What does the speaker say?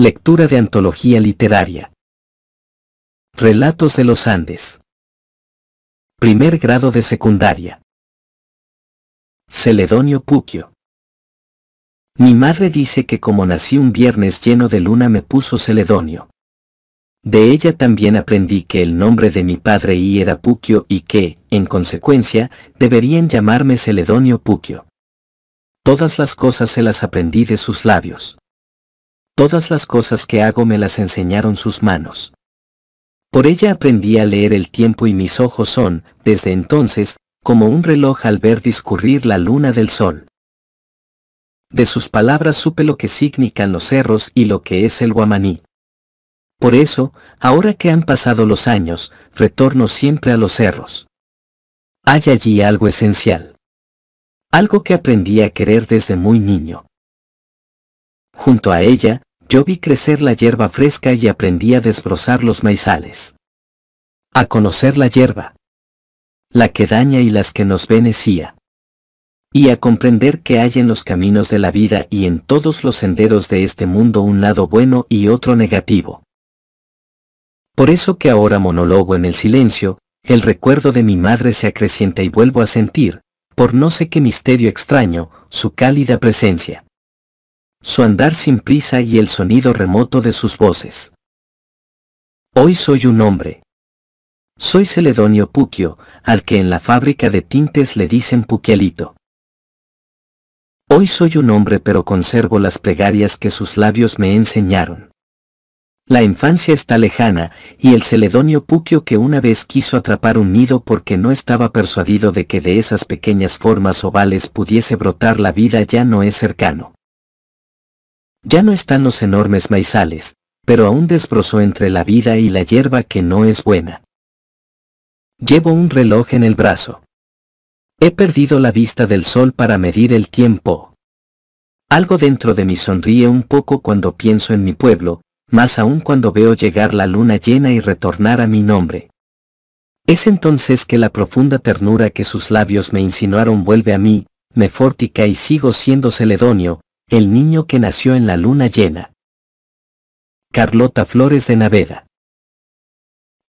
Lectura de antología literaria. Relatos de los Andes. Primer grado de secundaria. Celedonio Puquio. Mi madre dice que como nací un viernes lleno de luna me puso Celedonio. De ella también aprendí que el nombre de mi padre y era Puquio y que, en consecuencia, deberían llamarme Celedonio Puquio. Todas las cosas se las aprendí de sus labios. Todas las cosas que hago me las enseñaron sus manos. Por ella aprendí a leer el tiempo y mis ojos son, desde entonces, como un reloj al ver discurrir la luna del sol. De sus palabras supe lo que significan los cerros y lo que es el guamaní. Por eso, ahora que han pasado los años, retorno siempre a los cerros. Hay allí algo esencial. Algo que aprendí a querer desde muy niño. Junto a ella, yo vi crecer la hierba fresca y aprendí a desbrozar los maizales. A conocer la hierba. La que daña y las que nos benecía. Y a comprender que hay en los caminos de la vida y en todos los senderos de este mundo un lado bueno y otro negativo. Por eso que ahora monólogo en el silencio, el recuerdo de mi madre se acrecienta y vuelvo a sentir, por no sé qué misterio extraño, su cálida presencia su andar sin prisa y el sonido remoto de sus voces. Hoy soy un hombre. Soy Celedonio Puquio, al que en la fábrica de tintes le dicen Puquialito. Hoy soy un hombre pero conservo las plegarias que sus labios me enseñaron. La infancia está lejana, y el celedonio Puquio que una vez quiso atrapar un nido porque no estaba persuadido de que de esas pequeñas formas ovales pudiese brotar la vida ya no es cercano. Ya no están los enormes maizales, pero aún desbrozó entre la vida y la hierba que no es buena. Llevo un reloj en el brazo. He perdido la vista del sol para medir el tiempo. Algo dentro de mí sonríe un poco cuando pienso en mi pueblo, más aún cuando veo llegar la luna llena y retornar a mi nombre. Es entonces que la profunda ternura que sus labios me insinuaron vuelve a mí, me fortica y sigo siendo celedonio, el niño que nació en la luna llena. Carlota Flores de Naveda.